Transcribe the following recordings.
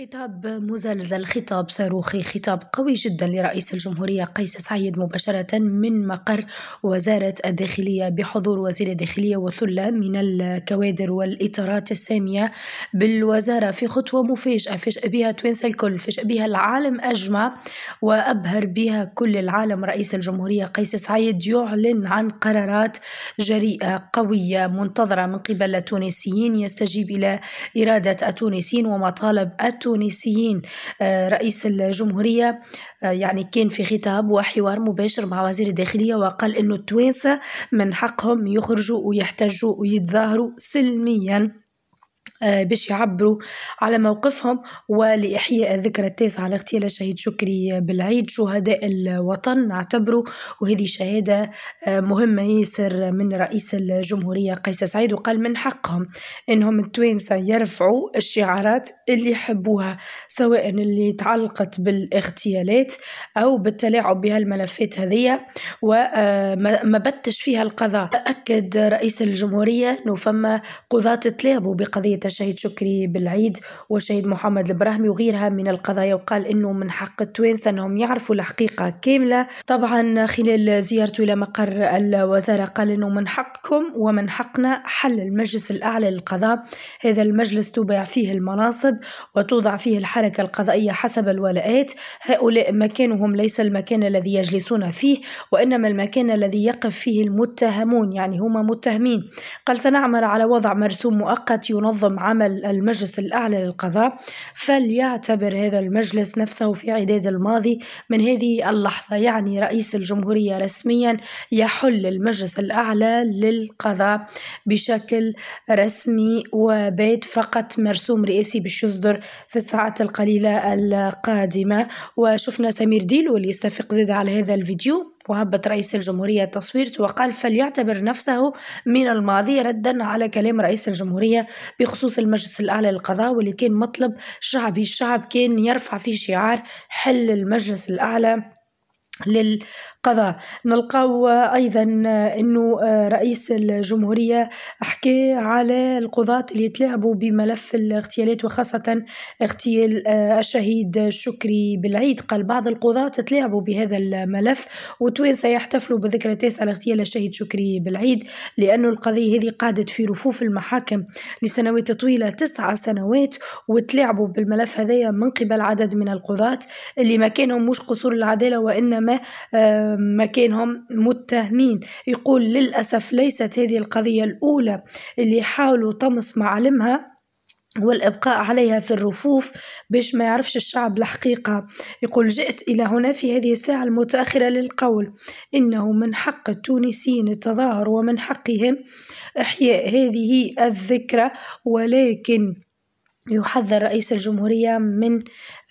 خطاب مزلزل خطاب صاروخي خطاب قوي جدا لرئيس الجمهورية قيس سعيد مباشرة من مقر وزارة الداخلية بحضور وزير الداخلية وثلة من الكوادر والإطارات السامية بالوزارة في خطوة مفاجأة فجأة بها توينس الكل فجأة بها العالم أجمع وأبهر بها كل العالم رئيس الجمهورية قيس سعيد يعلن عن قرارات جريئة قوية منتظرة من قبل التونسيين يستجيب إلى إرادة التونسيين ومطالب التونسيين التونسيين آه، رئيس الجمهورية آه، يعني كان في خطاب وحوار مباشر مع وزير الداخلية وقال أن التوانسة من حقهم يخرجوا ويحتجوا ويتظاهروا سلميا آه، باش يعبروا على موقفهم ولإحياء الذكرى التاسعة لاغتيال الشهيد شكري بالعيد شهداء الوطن نعتبروا وهذه شهادة آه، مهمة ياسر من رئيس الجمهورية قيس سعيد وقال من حقهم انهم التوانسة يرفعوا الشعارات اللي يحبوها سواء اللي تعلقت بالاغتيالات او بالتلاعب بهالملفات هذية آه، وما بتش فيها القضاء تأكد رئيس الجمهورية انه فما قضاة تلاعبوا بقضية شهيد شكري بالعيد وشهيد محمد البراهمي وغيرها من القضايا وقال أنه من حق التوانسة أنهم يعرفوا الحقيقة كاملة طبعا خلال زيارته إلى مقر الوزارة قال أنه من حقكم ومن حقنا حل المجلس الأعلى للقضاء هذا المجلس تباع فيه المناصب وتوضع فيه الحركة القضائية حسب الولاءات هؤلاء مكانهم ليس المكان الذي يجلسون فيه وإنما المكان الذي يقف فيه المتهمون يعني هما متهمين قال سنعمل على وضع مرسوم مؤقت ينظم عمل المجلس الأعلى للقضاء فليعتبر هذا المجلس نفسه في عداد الماضي من هذه اللحظة يعني رئيس الجمهورية رسميا يحل المجلس الأعلى للقضاء بشكل رسمي وبيت فقط مرسوم رئاسي باش يصدر في الساعات القليلة القادمة وشفنا سمير ديلو اللي يستفق زيد على هذا الفيديو وهبط رئيس الجمهورية التصويت وقال فليعتبر نفسه من الماضي ردا على كلام رئيس الجمهورية بخصوص المجلس الأعلى للقضاء واللي كان مطلب شعبي الشعب كان يرفع فيه شعار حل المجلس الأعلى للقضاء نلقاو أيضا أنه رئيس الجمهورية حكى على القضاة اللي تلاعبوا بملف الاغتيالات وخاصة اغتيال الشهيد شكري بالعيد قال بعض القضاة تلاعبوا بهذا الملف وتوانسة يحتفلوا بذكرى تاسعة لاغتيال الشهيد شكري بالعيد لأنه القضية هذه قعدت في رفوف المحاكم لسنوات طويلة تسعة سنوات وتلاعبوا بالملف هذايا من قبل عدد من القضاة اللي ما كانوا مش قصور العدالة وإنما مكانهم متهمين يقول للأسف ليست هذه القضية الأولى اللي حاولوا طمس معلمها والإبقاء عليها في الرفوف باش ما يعرفش الشعب الحقيقة يقول جئت إلى هنا في هذه الساعة المتأخرة للقول إنه من حق التونسيين التظاهر ومن حقهم إحياء هذه الذكرى ولكن يحذر رئيس الجمهورية من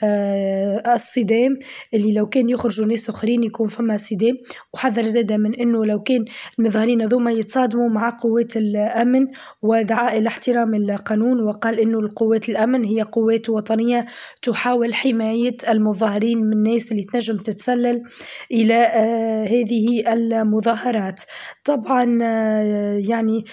آه، الصدام اللي لو كان يخرجوا ناس اخرين يكون فما صدام وحذر زاده من انه لو كان المظاهرين هذوما يتصادموا مع قوات الامن ودعا الى احترام القانون وقال انه القوات الامن هي قوات وطنيه تحاول حمايه المظاهرين من الناس اللي تنجم تتسلل الى آه، هذه المظاهرات طبعا آه، يعني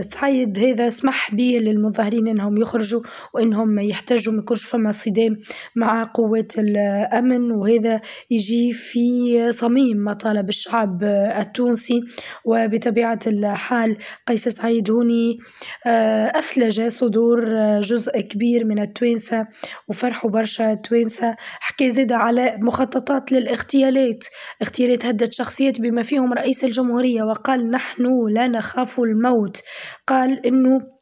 سعيد هذا سمح به للمظاهرين انهم يخرجوا وانهم يحتاجوا ما يكونش فما صدام مع مع قوة الأمن وهذا يجي في صميم مطالب الشعب التونسي وبطبيعة الحال قيس سعيد هوني آه، أثلج صدور جزء كبير من التوانسة وفرحوا برشا التوانسة حكي زادة على مخططات للاغتيالات اغتيالات هدد شخصيات بما فيهم رئيس الجمهورية وقال نحن لا نخاف الموت قال أنه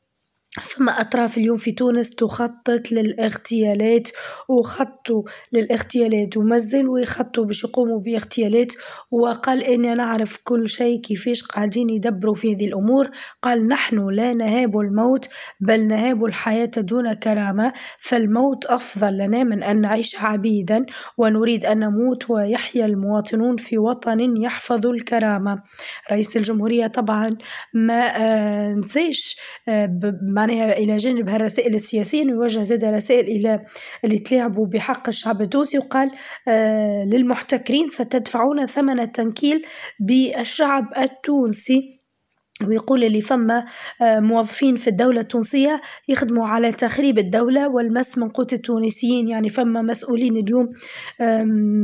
ثم أطراف اليوم في تونس تخطط للاغتيالات وخطوا للاغتيالات ومازالوا يخطوا باش يقوموا باغتيالات وقال أنا نعرف كل شيء كيفاش قاعدين يدبروا في هذه الأمور قال نحن لا نهاب الموت بل نهاب الحياة دون كرامة فالموت أفضل لنا من أن نعيش عبيدا ونريد أن نموت ويحيا المواطنون في وطن يحفظ الكرامة رئيس الجمهورية طبعا ما آه، نسيش آه، ما معناها إلى جانب هالرسائل السياسية يوجه زاد رسائل إلى اللي تلاعبوا بحق الشعب التونسي وقال آه، للمحتكرين ستدفعون ثمن التنكيل بالشعب التونسي ويقول اللي فما آه، موظفين في الدولة التونسية يخدموا على تخريب الدولة والمس من قوت التونسيين يعني فما مسؤولين اليوم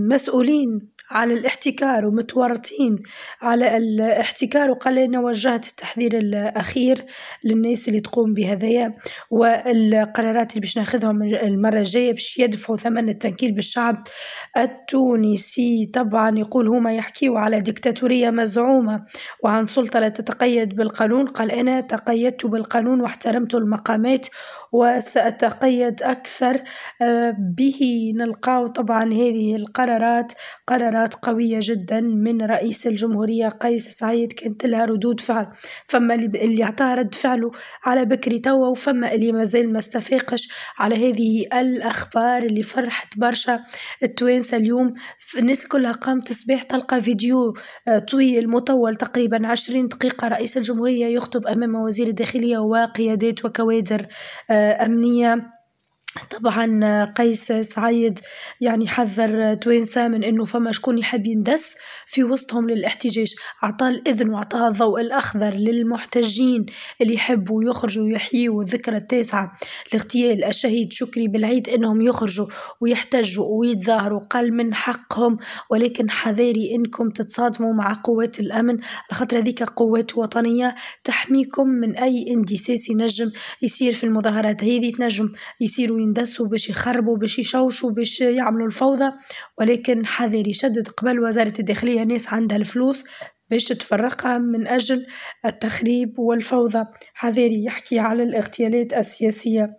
مسؤولين على الاحتكار ومتورطين على الاحتكار وقال أنا وجهت التحذير الأخير للناس اللي تقوم بهذايا والقرارات اللي باش ناخذها المرة الجاية باش يدفعوا ثمن التنكيل بالشعب التونسي طبعا يقول هما يحكيوا على ديكتاتورية مزعومة وعن سلطة لا تتقيد بالقانون قال أنا تقيدت بالقانون واحترمت المقامات وسأتقيد أكثر آه، به نلقاو طبعا هذه القرارات قرارات بيانات قوية جدا من رئيس الجمهورية قيس سعيد كانت لها ردود فعل فما اللي عطاه رد فعله على بكري توا وفما اللي مازال ما استفاقش على هذه الأخبار اللي فرحت برشا التوانسة اليوم الناس كلها قامت صباح تلقى فيديو آه، طويل مطول تقريبا عشرين دقيقة رئيس الجمهورية يخطب أمام وزير الداخلية وقيادات وكوادر آه، أمنية طبعا آه، قيس سعيد يعني حذر آه، توينسا من انه فما شكون يحب يندس في وسطهم للاحتجاج اعطاه الاذن واعطاه الضوء الاخضر للمحتجين اللي يحبوا يخرجوا ويحيوا الذكرى التاسعة لاغتيال الشهيد شكري بالعيد انهم يخرجوا ويحتجوا ويتظاهروا قال من حقهم ولكن حذاري انكم تتصادموا مع قوات الامن خاطر هذيك قوات وطنية تحميكم من اي اندساس ينجم يصير في المظاهرات هذه تنجم يصيروا يندسوا باش يخربوا باش يشوشوا باش يعملوا الفوضى ولكن حذر يشدد قبل وزارة الداخلية ناس عندها الفلوس باش تفرقها من أجل التخريب والفوضى حذاري يحكي على الاغتيالات السياسية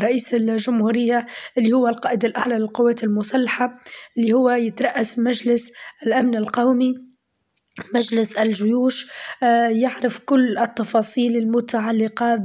رئيس الجمهورية اللي هو القائد الأعلى للقوات المسلحة اللي هو يترأس مجلس الأمن القومي مجلس الجيوش آه، يعرف كل التفاصيل المتعلقة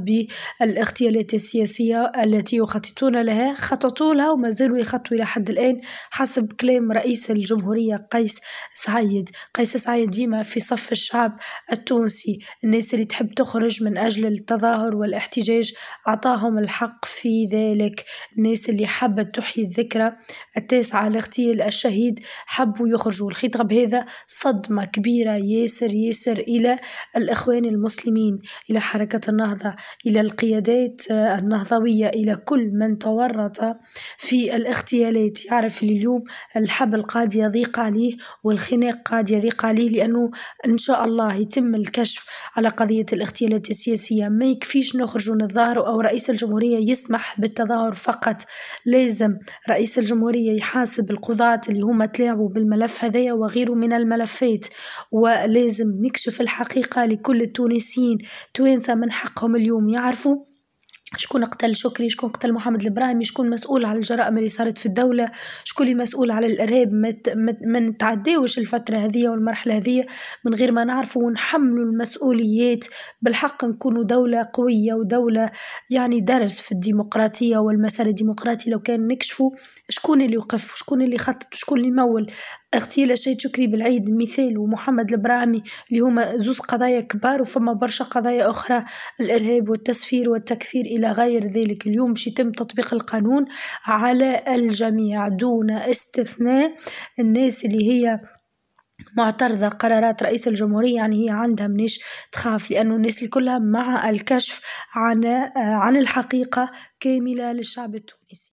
بالاغتيالات السياسية التي يخططون لها خططوا لها وما زالوا يخططوا إلى حد الآن حسب كلام رئيس الجمهورية قيس سعيد قيس سعيد ديما في صف الشعب التونسي الناس اللي تحب تخرج من أجل التظاهر والاحتجاج أعطاهم الحق في ذلك الناس اللي حبت تحيي الذكرى التاسعة لاغتيال الشهيد حبوا يخرجوا الخطاب هذا صدمة كبيرة كبيرة ياسر ياسر إلى الإخوان المسلمين إلى حركة النهضة إلى القيادات النهضوية إلى كل من تورط في الاغتيالات يعرف اليوم الحبل قاد يضيق عليه والخناق قاد يضيق عليه لأنه إن شاء الله يتم الكشف على قضية الاغتيالات السياسية ما يكفيش نخرجوا نتظاهروا أو رئيس الجمهورية يسمح بالتظاهر فقط لازم رئيس الجمهورية يحاسب القضاة اللي هما تلاعبوا بالملف هذايا وغيره من الملفات ولازم نكشف الحقيقة لكل التونسيين توانسة من حقهم اليوم يعرفوا شكون قتل شكري شكون قتل محمد الابراهيمي شكون مسؤول على الجرائم اللي صارت في الدوله شكون اللي مسؤول على الارهاب ما نتعداوش الفتره هذه والمرحله هذه من غير ما نعرفوا ونحملوا المسؤوليات بالحق نكونوا دوله قويه ودوله يعني درس في الديمقراطيه والمسار الديمقراطي لو كان نكشفوا شكون اللي وقف شكون اللي خطط شكون اللي مول أختي لشيء شكري بالعيد المثال ومحمد البراعمي اللي هما زوز قضايا كبار وفما برشا قضايا أخرى الإرهاب والتسفير والتكفير إلى غير ذلك اليوم باش يتم تطبيق القانون على الجميع دون استثناء الناس اللي هي معترضة قرارات رئيس الجمهورية يعني هي عندها منش تخاف لأنه الناس كلها مع الكشف عن عن الحقيقة كاملة للشعب التونسي